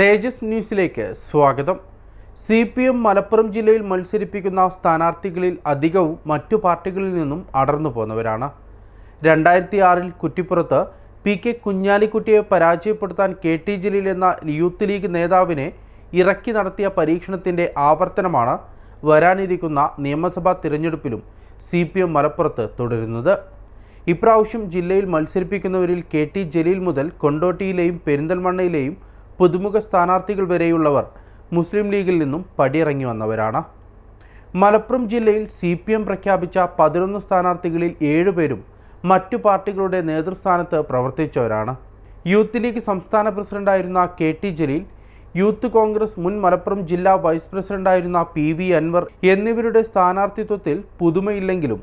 തേജസ് ന്യൂസിലേക്ക് സ്വാഗതം C P M Malappuram ജില്ലയിൽ മത്സരിപ്പിക്കുന്ന സ്ഥാനാർത്ഥികളിൽ അധികവും മറ്റു പാർട്ടികളിൽ നിന്നും അടർന്നു പോന്നവരാണ് രണ്ടായിരത്തി ആറിൽ കുറ്റിപ്പുറത്ത് പി കെ കുഞ്ഞാലിക്കുട്ടിയെ പരാജയപ്പെടുത്താൻ കെ ടി ജലീൽ എന്ന യൂത്ത് ലീഗ് നേതാവിനെ ഇറക്കി നടത്തിയ പരീക്ഷണത്തിൻ്റെ ആവർത്തനമാണ് വരാനിരിക്കുന്ന നിയമസഭാ തിരഞ്ഞെടുപ്പിലും സി പി എം മലപ്പുറത്ത് തുടരുന്നത് ഇപ്രാവശ്യം ജില്ലയിൽ മത്സരിപ്പിക്കുന്നവരിൽ കെ ടി ജലീൽ മുതൽ കൊണ്ടോട്ടിയിലെയും പെരിന്തൽമണ്ണയിലെയും പുതുമുഖ സ്ഥാനാർത്ഥികൾ വരെയുള്ളവർ മുസ്ലിം ലീഗിൽ നിന്നും പടിയിറങ്ങി വന്നവരാണ് മലപ്പുറം ജില്ലയിൽ സി പി എം പ്രഖ്യാപിച്ച പതിനൊന്ന് സ്ഥാനാർത്ഥികളിൽ ഏഴുപേരും മറ്റു പാർട്ടികളുടെ നേതൃസ്ഥാനത്ത് പ്രവർത്തിച്ചവരാണ് യൂത്ത് ലീഗ് സംസ്ഥാന പ്രസിഡന്റായിരുന്ന കെ ടി ജലീൽ യൂത്ത് കോൺഗ്രസ് മുൻ മലപ്പുറം ജില്ലാ വൈസ് പ്രസിഡന്റായിരുന്ന പി വി അൻവർ എന്നിവരുടെ സ്ഥാനാർത്ഥിത്വത്തിൽ പുതുമയില്ലെങ്കിലും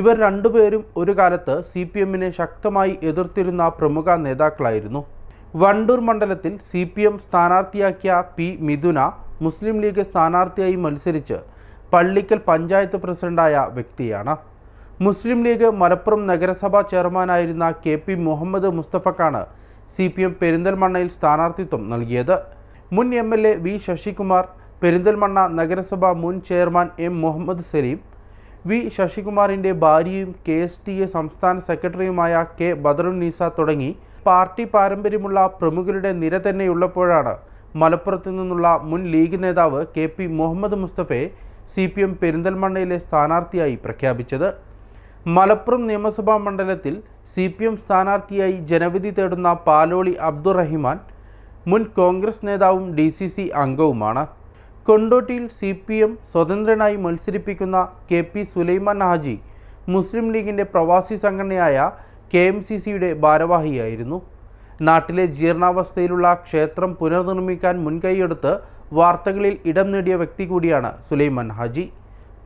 ഇവർ രണ്ടുപേരും ഒരു കാലത്ത് സി പി എമ്മിനെ ശക്തമായി എതിർത്തിരുന്ന പ്രമുഖ നേതാക്കളായിരുന്നു വണ്ടൂർ മണ്ഡലത്തിൽ സി പി എം സ്ഥാനാർത്ഥിയാക്കിയ പി മിഥുന മുസ്ലിം ലീഗ് സ്ഥാനാർത്ഥിയായി മത്സരിച്ച് പള്ളിക്കൽ പഞ്ചായത്ത് പ്രസിഡന്റായ വ്യക്തിയാണ് മുസ്ലിം ലീഗ് മലപ്പുറം നഗരസഭാ ചെയർമാനായിരുന്ന കെ പി മുഹമ്മദ് മുസ്തഫക്കാണ് സി പി എം പെരിന്തൽമണ്ണയിൽ സ്ഥാനാർത്ഥിത്വം നൽകിയത് മുൻ M L A V Sasikumar Perinthalmanna നഗരസഭ മുൻ chairman M Muhammad Saleem V ശശികുമാറിൻ്റെ ഭാര്യയും കെ എസ് ടി എ സംസ്ഥാന സെക്രട്ടറിയുമായ കെ നീസ തുടങ്ങി പാർട്ടി പാരമ്പര്യമുള്ള പ്രമുഖരുടെ നിര തന്നെയുള്ളപ്പോഴാണ് മലപ്പുറത്തു നിന്നുള്ള മുൻ ലീഗ് നേതാവ് കെ പി മുഹമ്മദ് മുസ്തഫയെ സി പി എം പെരിന്തൽമണ്ണയിലെ സ്ഥാനാർത്ഥിയായി പ്രഖ്യാപിച്ചത് മലപ്പുറം നിയമസഭാ മണ്ഡലത്തിൽ സി പി എം സ്ഥാനാർത്ഥിയായി ജനവിധി തേടുന്ന പാലോളി അബ്ദുറഹിമാൻ മുൻ കോൺഗ്രസ് നേതാവും ഡി സി സി അംഗവുമാണ് കൊണ്ടോട്ടിയിൽ സി പി എം സ്വതന്ത്രനായി മത്സരിപ്പിക്കുന്ന കെ പി സുലൈമാൻ ഹാജി മുസ്ലിം ലീഗിൻ്റെ പ്രവാസി സംഘടനയായ കെ എം സി സിയുടെ ഭാരവാഹിയായിരുന്നു നാട്ടിലെ ജീർണാവസ്ഥയിലുള്ള ക്ഷേത്രം പുനർനിർമ്മിക്കാൻ മുൻകൈയെടുത്ത് വാർത്തകളിൽ ഇടം നേടിയ വ്യക്തി കൂടിയാണ് സുലൈമാൻ ഹാജി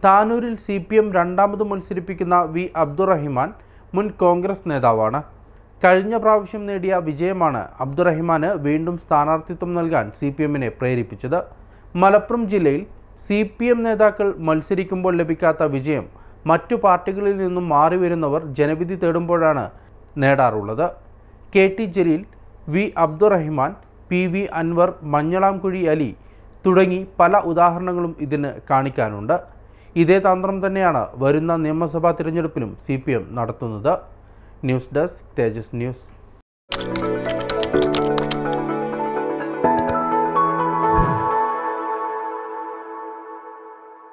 താനൂരിൽ സി പി എം രണ്ടാമത് മത്സരിപ്പിക്കുന്ന വി അബ്ദുറഹിമാൻ മുൻ കോൺഗ്രസ് നേതാവാണ് കഴിഞ്ഞ പ്രാവശ്യം നേടിയ വിജയമാണ് അബ്ദുറഹിമാന് വീണ്ടും സ്ഥാനാർത്ഥിത്വം നൽകാൻ സി പി എമ്മിനെ പ്രേരിപ്പിച്ചത് മലപ്പുറം ജില്ലയിൽ സി പി എം നേതാക്കൾ മത്സരിക്കുമ്പോൾ ലഭിക്കാത്ത വിജയം മറ്റു പാർട്ടികളിൽ നിന്നും മാറി വരുന്നവർ ജനവിധി തേടുമ്പോഴാണ് നേടാറുള്ളത് K T Jaleel V Abdurahiman P V Anvar Manjalamkuzhi Ali തുടങ്ങി പല ഉദാഹരണങ്ങളും ഇതിന് കാണിക്കാനുണ്ട് ഇതേ തന്ത്രം തന്നെയാണ് വരുന്ന നിയമസഭാ തിരഞ്ഞെടുപ്പിലും സി നടത്തുന്നത് ന്യൂസ് ഡെസ്ക് തേജസ് ന്യൂസ്